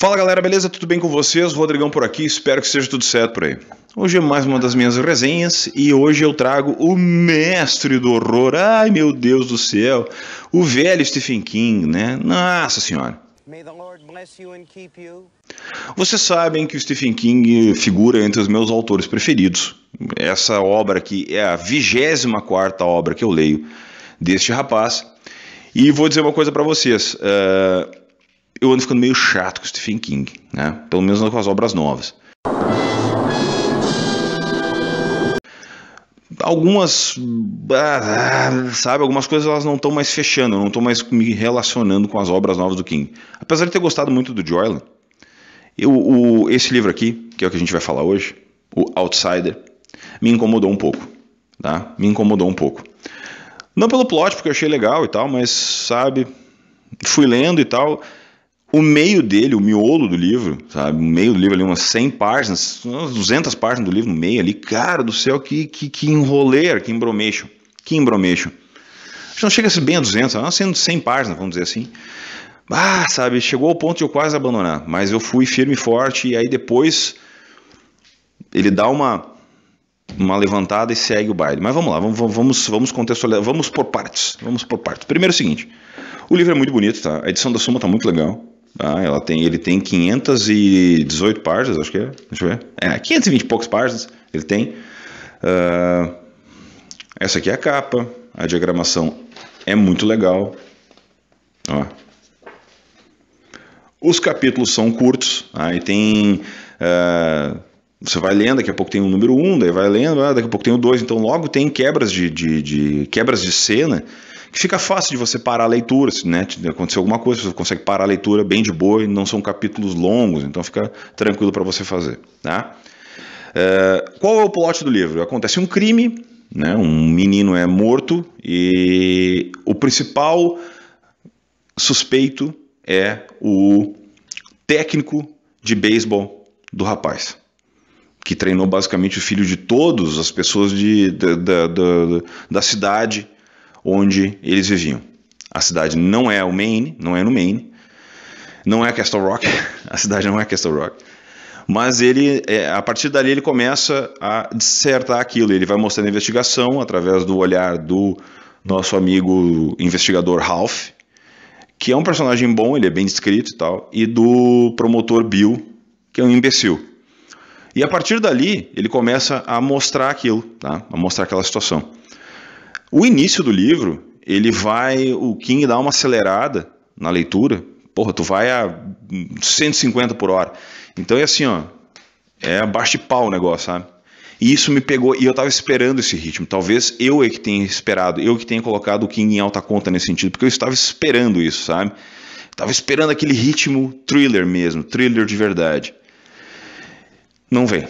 Fala galera, beleza? Tudo bem com vocês? Rodrigão por aqui, espero que esteja tudo certo por aí. Hoje é mais uma das minhas resenhas e hoje eu trago o mestre do horror, ai meu Deus do céu, o velho Stephen King, né? Nossa senhora. Vocês sabem que o Stephen King figura entre os meus autores preferidos. Essa obra aqui é a 24 obra que eu leio deste rapaz. E vou dizer uma coisa para vocês. Uh eu ando ficando meio chato com o Stephen King, né? Pelo menos com as obras novas. Algumas, ah, ah, sabe, algumas coisas elas não estão mais fechando, eu não estou mais me relacionando com as obras novas do King. Apesar de ter gostado muito do Joyland, eu, o, esse livro aqui, que é o que a gente vai falar hoje, o Outsider, me incomodou um pouco, tá? Me incomodou um pouco. Não pelo plot, porque eu achei legal e tal, mas, sabe, fui lendo e tal o meio dele, o miolo do livro, sabe? O meio do livro ali, umas 100 páginas, umas 200 páginas do livro, no meio ali, cara do céu, que, que, que enroleira, que embromation, que embromation. Acho não chega a ser bem a 200, não sendo 100 páginas, vamos dizer assim. Ah, sabe, chegou ao ponto de eu quase abandonar, mas eu fui firme e forte, e aí depois ele dá uma uma levantada e segue o baile. Mas vamos lá, vamos, vamos, vamos contextualizar, vamos por partes, vamos por partes. Primeiro é o seguinte, o livro é muito bonito, tá? A edição da Suma tá muito legal. Ah, ela tem, ele tem 518 páginas, acho que é. Deixa eu ver. É, 520 e poucas páginas ele tem. Uh, essa aqui é a capa. A diagramação é muito legal. Ó. Os capítulos são curtos. Aí tá? tem. Uh, você vai lendo, daqui a pouco tem o número 1, um, daí vai lendo, ah, daqui a pouco tem o 2, então logo tem quebras de, de, de, quebras de cena que fica fácil de você parar a leitura, se né, acontecer alguma coisa, você consegue parar a leitura bem de boa e não são capítulos longos, então fica tranquilo para você fazer. Tá? É, qual é o plot do livro? Acontece um crime, né, um menino é morto e o principal suspeito é o técnico de beisebol do rapaz que treinou basicamente o filho de todas as pessoas de, da cidade onde eles viviam. A cidade não é o Maine, não é no Maine, não é Castle Rock, a cidade não é Castle Rock. Mas ele, é, a partir dali, ele começa a dissertar aquilo. Ele vai mostrando a investigação através do olhar do nosso amigo investigador Ralph, que é um personagem bom, ele é bem descrito e tal, e do promotor Bill, que é um imbecil. E a partir dali, ele começa a mostrar aquilo, tá? a mostrar aquela situação. O início do livro, ele vai. O King dá uma acelerada na leitura. Porra, tu vai a 150 por hora. Então é assim, ó. É abaixo de pau o negócio, sabe? E isso me pegou, e eu tava esperando esse ritmo. Talvez eu é que tenha esperado, eu que tenha colocado o King em alta conta nesse sentido, porque eu estava esperando isso, sabe? Tava esperando aquele ritmo thriller mesmo, thriller de verdade. Não vem.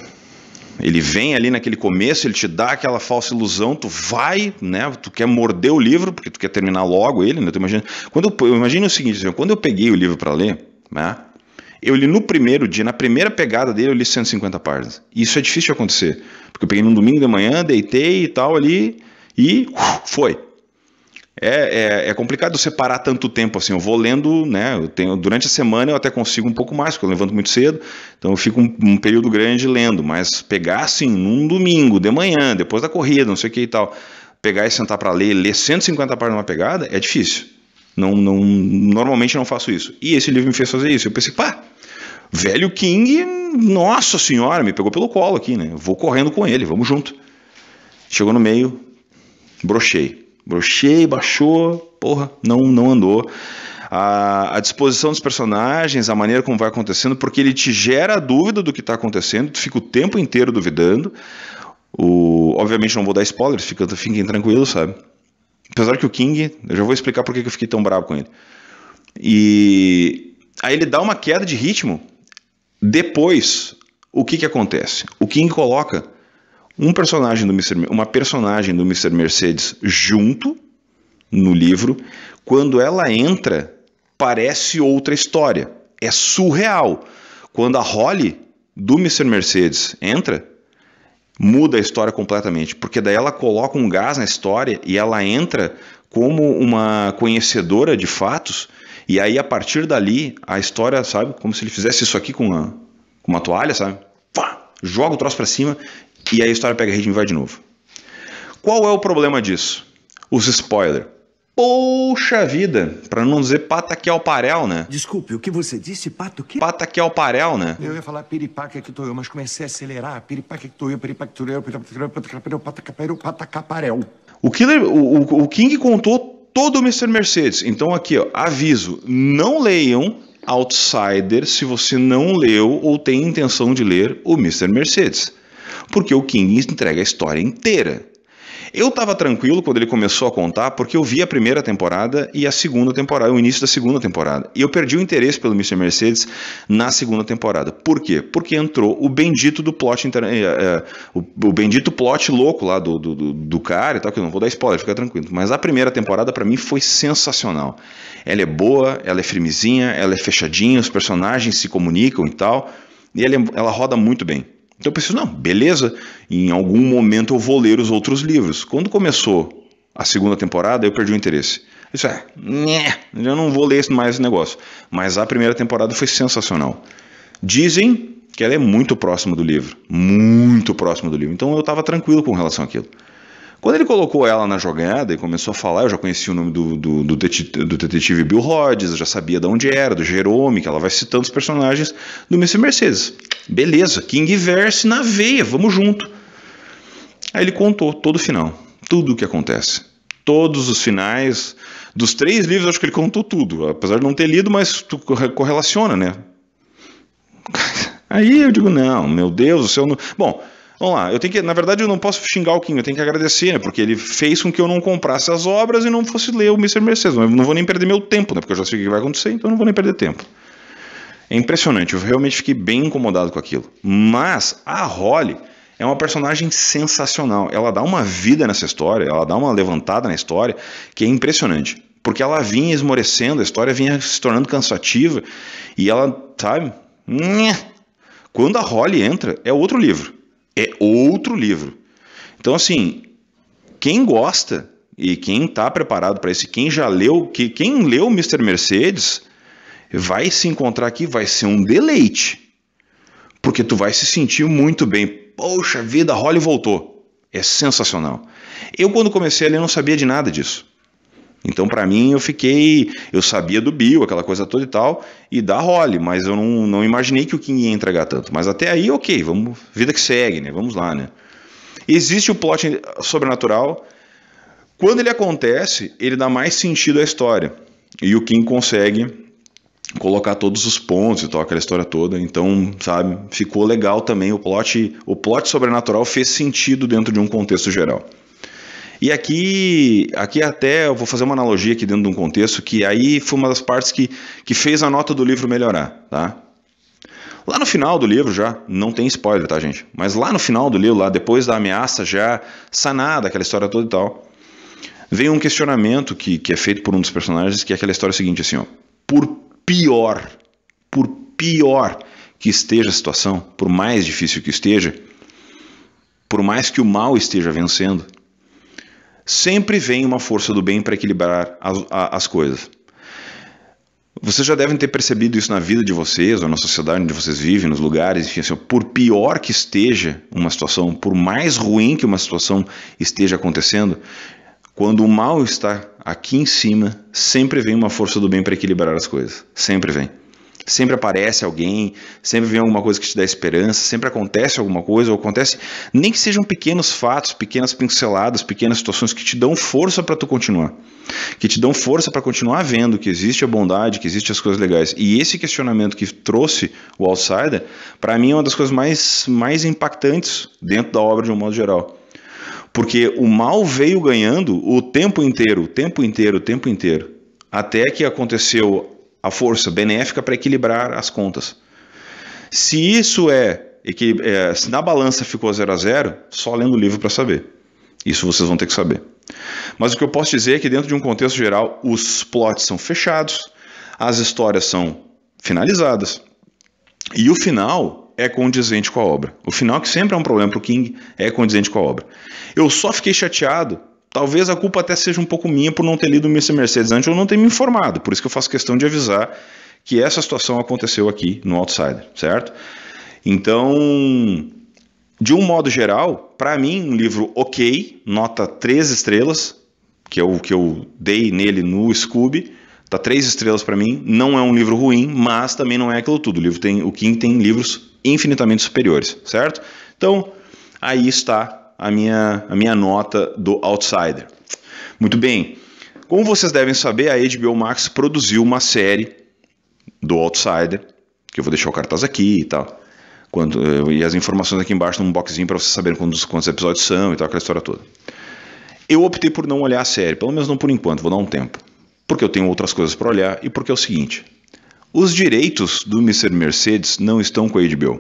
Ele vem ali naquele começo, ele te dá aquela falsa ilusão, tu vai, né? Tu quer morder o livro, porque tu quer terminar logo ele, né? Tu imagina, quando eu, imagino o seguinte, assim, quando eu peguei o livro para ler, né? Eu li no primeiro dia, na primeira pegada dele, eu li 150 páginas. Isso é difícil de acontecer, porque eu peguei num domingo de manhã, deitei e tal ali e uf, foi. É, é, é, complicado separar tanto tempo assim. Eu vou lendo, né? Eu tenho, durante a semana eu até consigo um pouco mais, porque eu levanto muito cedo, então eu fico um, um período grande lendo. Mas pegar assim num domingo, de manhã, depois da corrida, não sei o que e tal, pegar e sentar para ler, ler 150 páginas numa pegada, é difícil. Não, não, normalmente não faço isso. E esse livro me fez fazer isso. Eu pensei, pá, velho King, nossa senhora, me pegou pelo colo aqui, né? Vou correndo com ele, vamos junto. Chegou no meio, brochei. Brochei, baixou, porra, não, não andou. A, a, disposição dos personagens, a maneira como vai acontecendo, porque ele te gera a dúvida do que está acontecendo, tu fica o tempo inteiro duvidando. O, obviamente não vou dar spoilers, fica, fiquem tranquilos, sabe? Apesar que o King, eu já vou explicar por que eu fiquei tão bravo com ele. E aí ele dá uma queda de ritmo. Depois, o que, que acontece? O King coloca um personagem do Mr. uma personagem do Mr. Mercedes junto no livro, quando ela entra, parece outra história. É surreal. Quando a Holly do Mr. Mercedes entra, muda a história completamente, porque daí ela coloca um gás na história e ela entra como uma conhecedora de fatos, e aí a partir dali a história, sabe, como se ele fizesse isso aqui com uma, com uma toalha, sabe? Pá, joga o troço para cima e aí a história pega ritmo e vai de novo. Qual é o problema disso? Os spoilers. Poxa vida, para não dizer pataquial parel, né? Desculpe, o que você disse, pato que? Pataquial parel, né? Eu ia falar piripaca que tô eu, mas comecei a acelerar. Piripaca que tô eu, piripaca que tô eu, que patacaparel. O, Killer, o, o, o King contou todo o Mr. Mercedes. Então aqui, ó, aviso, não leiam Outsider se você não leu ou tem intenção de ler o Mr. Mercedes porque o King entrega a história inteira. Eu estava tranquilo quando ele começou a contar, porque eu vi a primeira temporada e a segunda temporada, o início da segunda temporada. E eu perdi o interesse pelo Mr. Mercedes na segunda temporada. Por quê? Porque entrou o bendito do plot inter... Eh, eh, o, bendito plot louco lá do, do, do cara e tal, que eu não vou dar spoiler, fica tranquilo. Mas a primeira temporada para mim foi sensacional. Ela é boa, ela é firmezinha, ela é fechadinha, os personagens se comunicam e tal. E ela, é, ela roda muito bem. Então eu pensei, não, beleza, em algum momento eu vou ler os outros livros. Quando começou a segunda temporada, eu perdi o interesse. Isso é, né, eu não vou ler mais esse negócio. Mas a primeira temporada foi sensacional. Dizem que ela é muito próxima do livro, muito próxima do livro. Então eu estava tranquilo com relação àquilo. Quando ele colocou ela na jogada e começou a falar, eu já conhecia o nome do, do, do, do detetive Bill Rhodes, eu já sabia de onde era, do Jerome, que ela vai citando os personagens do Mr. Mercedes. Beleza, King Verse na veia, vamos junto. Aí ele contou todo o final, tudo o que acontece. Todos os finais. Dos três livros, acho que ele contou tudo. Apesar de não ter lido, mas tu correlaciona, né? Aí eu digo, não, meu Deus, o seu. Não... Bom, Vamos lá, eu tenho que, na verdade, eu não posso xingar o Kim, eu tenho que agradecer, né? Porque ele fez com que eu não comprasse as obras e não fosse ler o Mr. Mercedes. Eu não vou nem perder meu tempo, né? Porque eu já sei o que vai acontecer, então eu não vou nem perder tempo. É impressionante, eu realmente fiquei bem incomodado com aquilo. Mas a Holly é uma personagem sensacional. Ela dá uma vida nessa história, ela dá uma levantada na história que é impressionante. Porque ela vinha esmorecendo, a história vinha se tornando cansativa e ela, sabe? Quando a Holly entra, é outro livro. É outro livro. Então, assim, quem gosta e quem está preparado para isso, quem já leu, que quem leu Mr. Mercedes, vai se encontrar aqui, vai ser um deleite. Porque tu vai se sentir muito bem. Poxa vida, Holly voltou. É sensacional. Eu, quando comecei a ler, não sabia de nada disso. Então, para mim, eu fiquei. Eu sabia do Bill, aquela coisa toda e tal, e da Holly, mas eu não, não imaginei que o King ia entregar tanto. Mas até aí, ok, vamos, vida que segue, né? Vamos lá, né? Existe o plot sobrenatural. Quando ele acontece, ele dá mais sentido à história. E o King consegue colocar todos os pontos e tal, aquela história toda. Então, sabe, ficou legal também o plot. O plot sobrenatural fez sentido dentro de um contexto geral. E aqui, aqui até eu vou fazer uma analogia aqui dentro de um contexto que aí foi uma das partes que, que fez a nota do livro melhorar, tá? Lá no final do livro já, não tem spoiler, tá, gente? Mas lá no final do livro, lá depois da ameaça já sanada, aquela história toda e tal, vem um questionamento que, que é feito por um dos personagens, que é aquela história seguinte, assim, ó. Por pior, por pior que esteja a situação, por mais difícil que esteja, por mais que o mal esteja vencendo, Sempre vem uma força do bem para equilibrar as, a, as coisas. Vocês já devem ter percebido isso na vida de vocês, ou na sociedade onde vocês vivem, nos lugares, enfim, assim, por pior que esteja uma situação, por mais ruim que uma situação esteja acontecendo, quando o mal está aqui em cima, sempre vem uma força do bem para equilibrar as coisas. Sempre vem sempre aparece alguém, sempre vem alguma coisa que te dá esperança, sempre acontece alguma coisa, ou acontece, nem que sejam pequenos fatos, pequenas pinceladas, pequenas situações que te dão força para tu continuar, que te dão força para continuar vendo que existe a bondade, que existe as coisas legais. E esse questionamento que trouxe o Outsider, para mim é uma das coisas mais mais impactantes dentro da obra de um modo geral. Porque o mal veio ganhando o tempo inteiro, o tempo inteiro, o tempo inteiro. Até que aconteceu a força benéfica para equilibrar as contas. Se isso é, é se na balança ficou 0 a 0, só lendo o livro para saber. Isso vocês vão ter que saber. Mas o que eu posso dizer é que dentro de um contexto geral, os plots são fechados, as histórias são finalizadas e o final é condizente com a obra. O final que sempre é um problema para o King é condizente com a obra. Eu só fiquei chateado Talvez a culpa até seja um pouco minha por não ter lido o Mr. Mercedes antes ou não ter me informado. Por isso que eu faço questão de avisar que essa situação aconteceu aqui no Outsider, certo? Então, de um modo geral, para mim, um livro ok, nota 3 estrelas, que eu, é que eu dei nele no Scooby, tá 3 estrelas para mim. Não é um livro ruim, mas também não é aquilo tudo. O, livro tem, o King tem livros infinitamente superiores, certo? Então, aí está a minha, a minha nota do Outsider. Muito bem, como vocês devem saber, a HBO Max produziu uma série do Outsider, que eu vou deixar o cartaz aqui e tal. Quando, eh, e as informações aqui embaixo num boxzinho para vocês saberem quantos, quantos episódios são e tal, aquela história toda. Eu optei por não olhar a série, pelo menos não por enquanto, vou dar um tempo. Porque eu tenho outras coisas para olhar e porque é o seguinte: os direitos do Mr. Mercedes não estão com a HBO.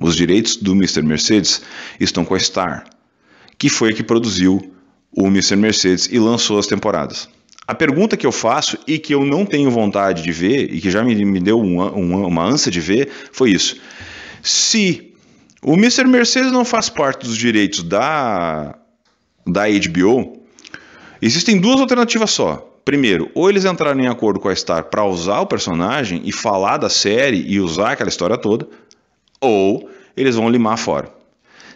Os direitos do Mr. Mercedes estão com a Star que foi a que produziu o Mr. Mercedes e lançou as temporadas. A pergunta que eu faço e que eu não tenho vontade de ver, e que já me, me deu uma, uma, uma ânsia de ver, foi isso. Se o Mr. Mercedes não faz parte dos direitos da, da HBO, existem duas alternativas só. Primeiro, ou eles entraram em acordo com a Star para usar o personagem e falar da série e usar aquela história toda, ou eles vão limar fora.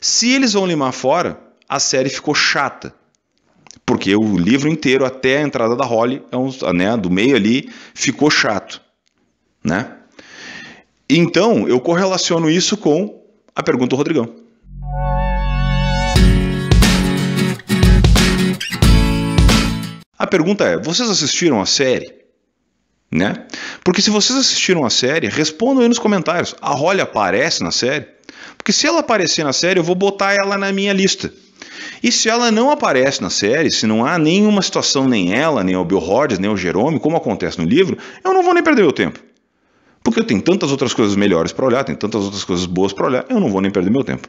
Se eles vão limar fora, a série ficou chata. Porque o livro inteiro, até a entrada da Holly, é um, né, do meio ali, ficou chato. Né? Então, eu correlaciono isso com a pergunta do Rodrigão. A pergunta é: vocês assistiram a série? Né? Porque se vocês assistiram a série, respondam aí nos comentários. A Holly aparece na série? Porque se ela aparecer na série, eu vou botar ela na minha lista. E se ela não aparece na série, se não há nenhuma situação, nem ela, nem o Bill Hodges, nem o Jerome, como acontece no livro, eu não vou nem perder meu tempo. Porque eu tenho tantas outras coisas melhores para olhar, tenho tantas outras coisas boas para olhar, eu não vou nem perder meu tempo.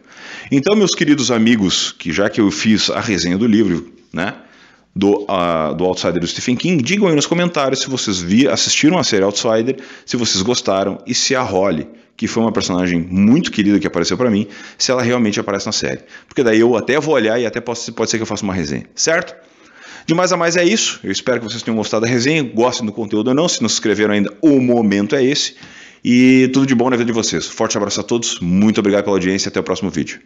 Então, meus queridos amigos, que já que eu fiz a resenha do livro, né? Do, uh, do Outsider do Stephen King, digam aí nos comentários se vocês vi, assistiram a série Outsider, se vocês gostaram e se a Holly que foi uma personagem muito querida que apareceu para mim, se ela realmente aparece na série. Porque daí eu até vou olhar e até posso, pode ser que eu faça uma resenha, certo? De mais a mais é isso. Eu espero que vocês tenham gostado da resenha, gostem do conteúdo ou não. Se não se inscreveram ainda, o momento é esse. E tudo de bom na vida de vocês. Forte abraço a todos, muito obrigado pela audiência até o próximo vídeo.